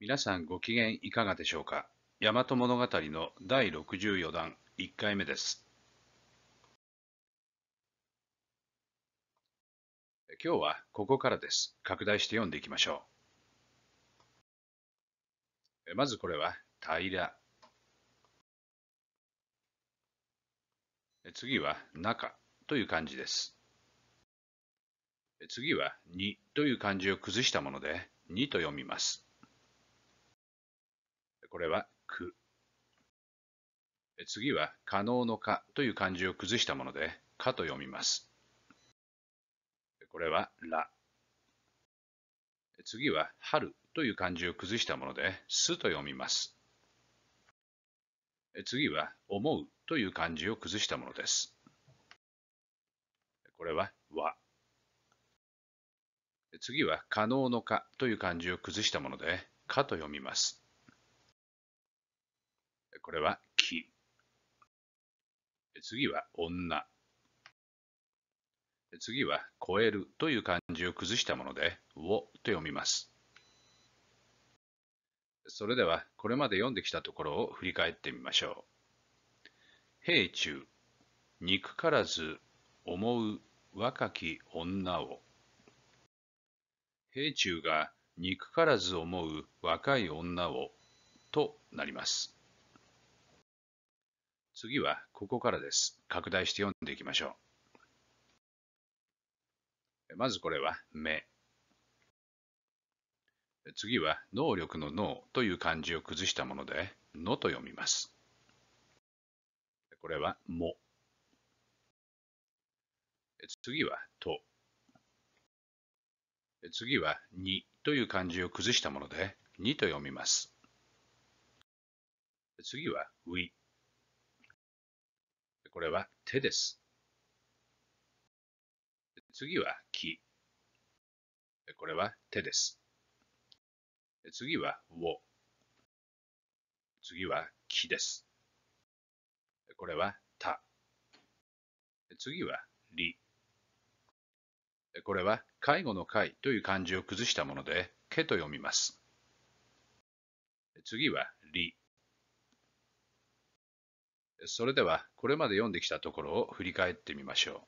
皆さんご機嫌いかがでしょうか大和物語の第64弾1回目です今日はここからです拡大して読んでいきましょうまずこれは平次は中という漢字です次はにという漢字を崩したものでにと読みますこれはく。次は可能のかという漢字を崩したもので、かと読みます。これはら。次は春という漢字を崩したもので、すと読みます。次は思うという漢字を崩したものです。これはわ」次は可能のかという漢字を崩したもので、かと読みます。これは木。次は女。次は超えるという漢字を崩したもので、をと読みます。それでは、これまで読んできたところを振り返ってみましょう。平中、憎からず思う若き女を。平中が憎からず思う若い女をとなります。次はここからです。拡大して読んでいきましょう。まずこれは目。次は能力の脳という漢字を崩したもので、のと読みます。これはも。次はと。次はにという漢字を崩したもので、にと読みます。次はうい。これは手です。次は木。これは手です。次はを。次は木です。これはた。次は理。これは介護の会という漢字を崩したもので、けと読みます。次は理。それではこれまで読んできたところを振り返ってみましょ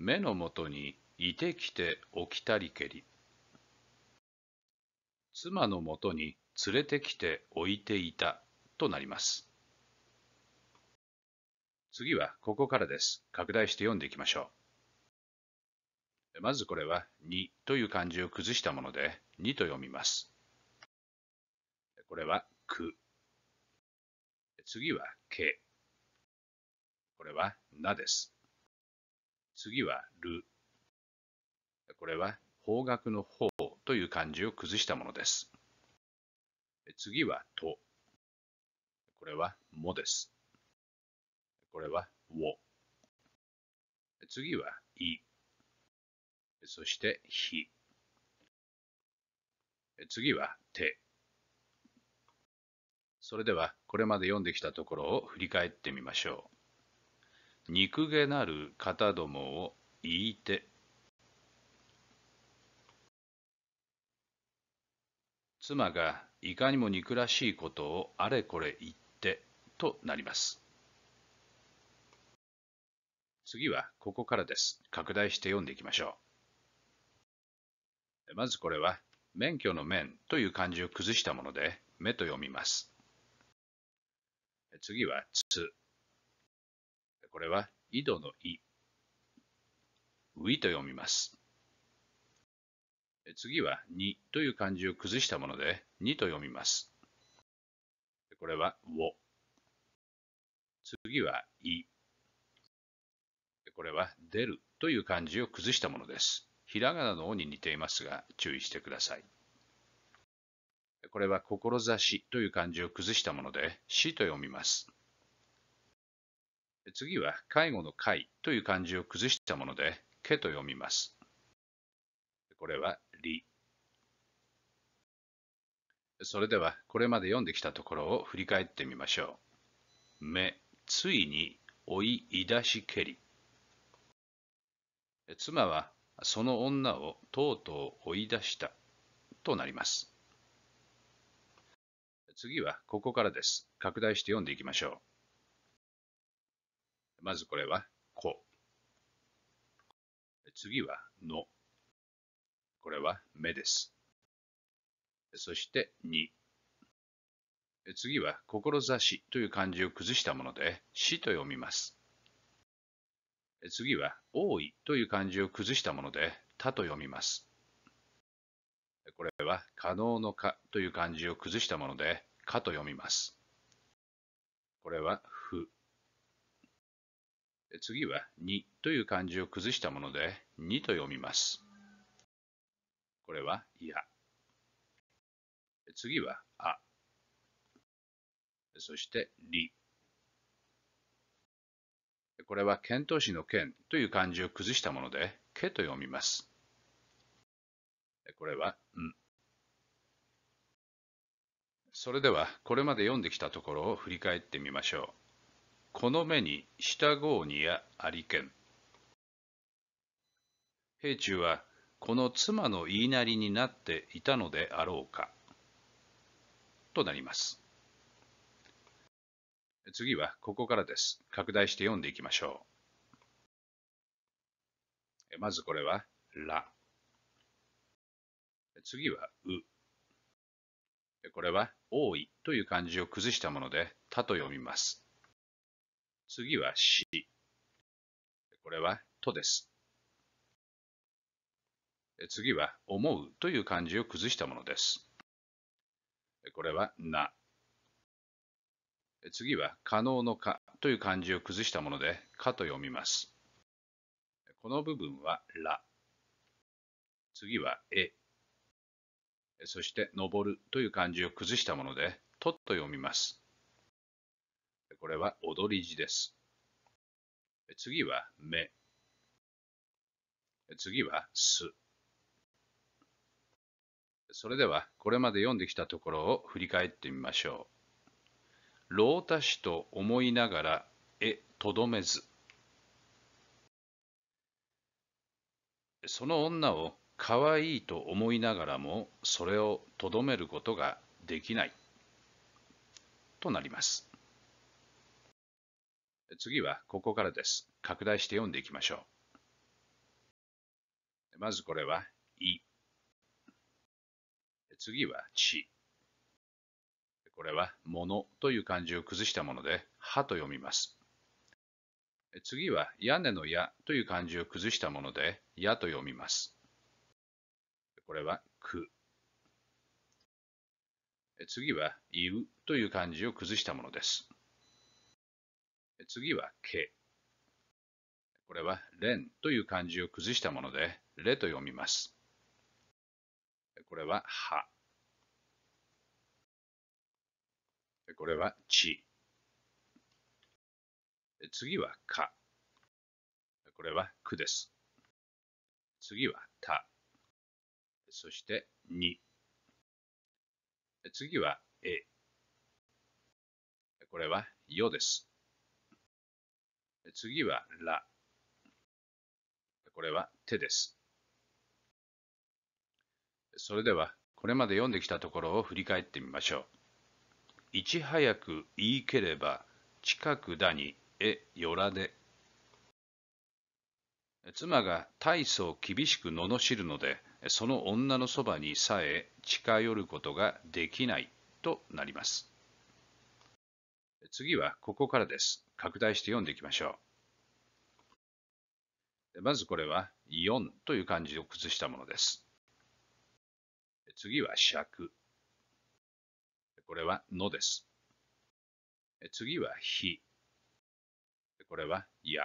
う。目のもとにいてきて起きたりけり。妻のもとに連れてきて置いていたとなります。次はここからです。拡大して読んでいきましょう。まずこれは2という漢字を崩したもので2と読みます。これはく。次はけ。これはなです。次はる。これは方角の方という漢字を崩したものです。次はと。これはもです。これはを。次はい。そしてひ。次はて。それではこれまで読んできたところを振り返ってみましょう。憎げなる方どもを言いて妻がいかにも憎らしいことをあれこれ言ってとなります次はここからです拡大して読んでいきましょうまずこれは免許の面という漢字を崩したもので目と読みます次はつこれは井戸のい」「うい」と読みます。次はにという漢字を崩したもので、にと読みます。これはを。次は、い。これは、出るという漢字を崩したものです。ひらがなのおに似ていますが、注意してください。これは、志という漢字を崩したもので、しと読みます。次は介護の介という漢字を崩したもので、けと読みます。これは理。それではこれまで読んできたところを振り返ってみましょう。目、ついに追いいだしけり。妻はその女をとうとう追い出したとなります。次はここからです。拡大して読んでいきましょう。まずこれは、こ。次は、の。これは、目です。そして、に。次は、志という漢字を崩したもので、死と読みます。次は、多いという漢字を崩したもので、たと読みます。これは、可能のかという漢字を崩したもので、かと読みます。これは、次はに」という漢字を崩したものでに」と読みます。これは「や」。次は「あ」。そして「り」。これは遣唐使の遣という漢字を崩したもので「け」と読みます。これは「ん」。それではこれまで読んできたところを振り返ってみましょう。この目に従うにやありけん。平中はこの妻の言いなりになっていたのであろうか。となります。次はここからです。拡大して読んでいきましょう。まずこれは、ら。次は、う。これは、多いという漢字を崩したもので、たと読みます。次は C。これはとです。次は思うという漢字を崩したものです。これはな。次は可能のかという漢字を崩したもので、かと読みます。この部分はら。次はえ。そして登るという漢字を崩したもので、とと読みます。これは踊り字です。次は目。次はす。それでは、これまで読んできたところを振り返ってみましょう。老たしと思いながら、え、とどめず。その女を可愛いと思いながらも、それをとどめることができない。となります。次はここからです。拡大して読んでいきましょう。まずこれは、い。次は、ち。これは、ものという漢字を崩したもので、はと読みます。次は、屋根のやという漢字を崩したもので、やと読みます。これは、く。次は、いうという漢字を崩したものです。次はけ。これはれんという漢字を崩したもので、れと読みます。これはは。これはち。次はか。これはくです。次はた。そしてに。次はえ。これはよです。次はら。これは手です。それでは、これまで読んできたところを振り返ってみましょう。いち早く言いければ、近くだに、え、よらで。妻が大層厳しく罵るので、その女のそばにさえ近寄ることができないとなります。次はここからです。拡大して読んでいきましょう。まずこれは4という漢字を崩したものです。次は尺。これはのです。次は日。これはや。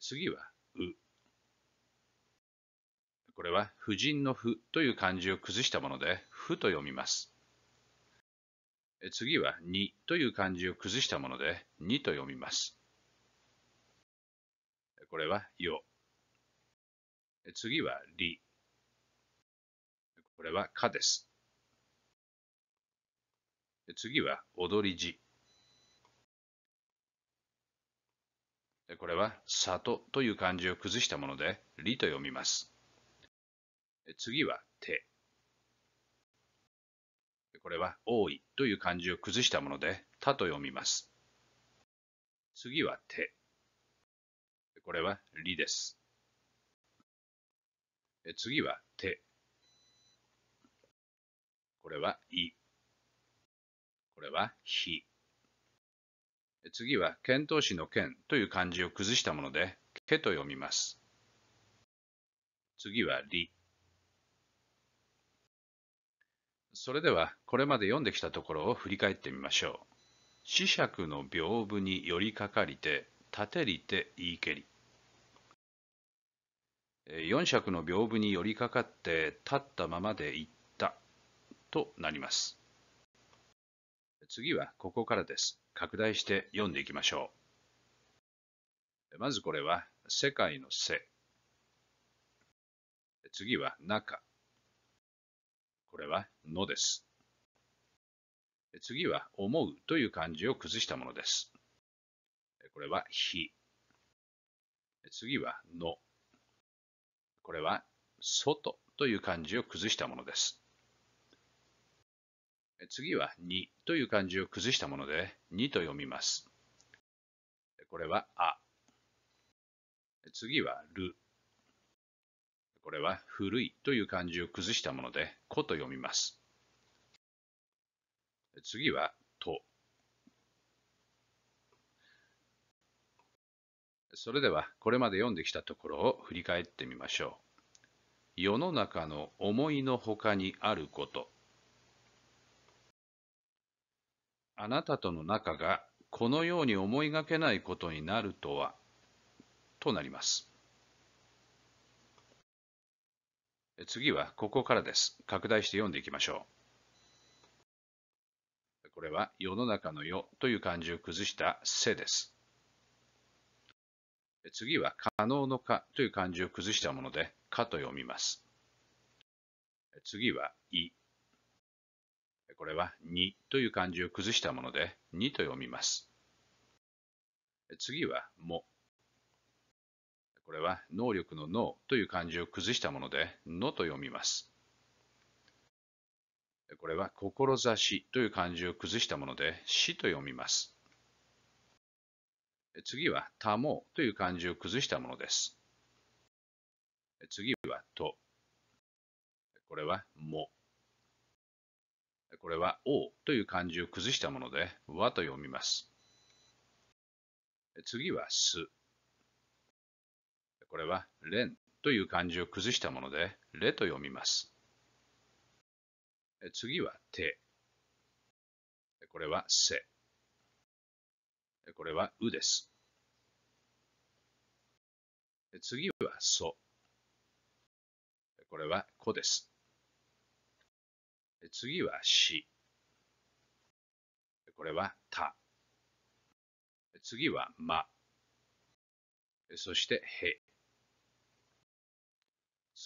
次はう。これは婦人の婦という漢字を崩したもので、婦と読みます。次はに」という漢字を崩したものでに」と読みます。これはよ。次はり。これはかです。次は踊り字。これは里という漢字を崩したものでりと読みます。次はて」。これは多いという漢字を崩したもので、他と読みます。次は手。これは利です。次は手。これは、い。これは、ひ。次は、遣唐使の剣という漢字を崩したもので、けと読みます。次は、り。それではこれまで読んできたところを振り返ってみましょう。四尺の屏風に寄りかかりて、立てりて言いけり。四尺の屏風に寄りかかって立ったままで行ったとなります。次はここからです。拡大して読んでいきましょう。まずこれは世界の背。次は中。これはのです。次は思うという漢字を崩したものです。これはひ。次はの。これは外という漢字を崩したものです。次はにという漢字を崩したもので、にと読みます。これはあ。次はるこれは古いという漢字を崩したもので、古と読みます。次は、と。それでは、これまで読んできたところを振り返ってみましょう。世の中の思いのほかにあること。あなたとの仲がこのように思いがけないことになるとは、となります。次はここからです。拡大して読んでいきましょう。これは世の中の世という漢字を崩した世です。次は可能の可という漢字を崩したもので、可と読みます。次は、い。これは、にという漢字を崩したもので、にと読みます。次は、も。これは能力の能という漢字を崩したもので、のと読みます。これは志という漢字を崩したもので、死と読みます。次は、たもという漢字を崩したものです。次は、と。これは、も。これは、おという漢字を崩したもので、和と読みます。次は、す。これは、レンという漢字を崩したもので、レと読みます。次は、手。これは、せ。これは、うです。次は、そ。これは、こです。次は、し。これは、た。次は、ま。そして、へ。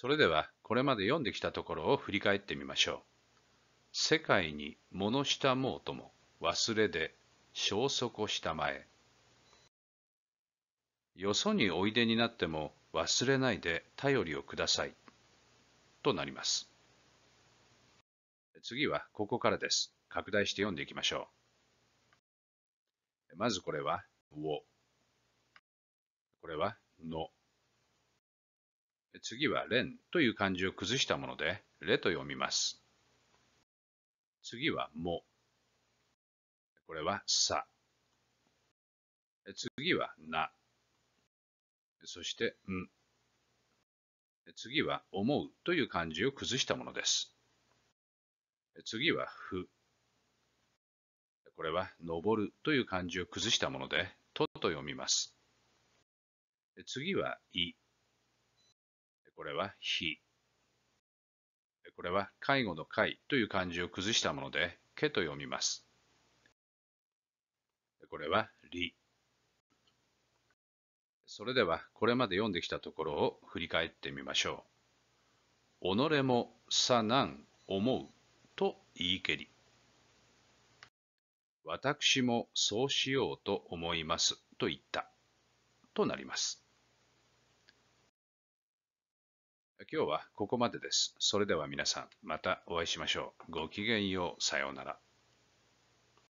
それではこれまで読んできたところを振り返ってみましょう。世界に物したもうとも忘れで消息したまえ。よそにおいでになっても忘れないで頼りをください。となります。次はここからです。拡大して読んでいきましょう。まずこれは、を。これは、の。次はン」という漢字を崩したもので、れと読みます。次はも。これはさ。次はな。そしてん。次は思うという漢字を崩したものです。次はふ。これは登るという漢字を崩したもので、とと読みます。次はい。これは非。これは介護の介という漢字を崩したもので、けと読みます。これは理。それではこれまで読んできたところを振り返ってみましょう。己もさなん思うと言いけり。私もそうしようと思いますと言ったとなります。今日はここまでです。それでは皆さん、またお会いしましょう。ごきげんよう。さようなら。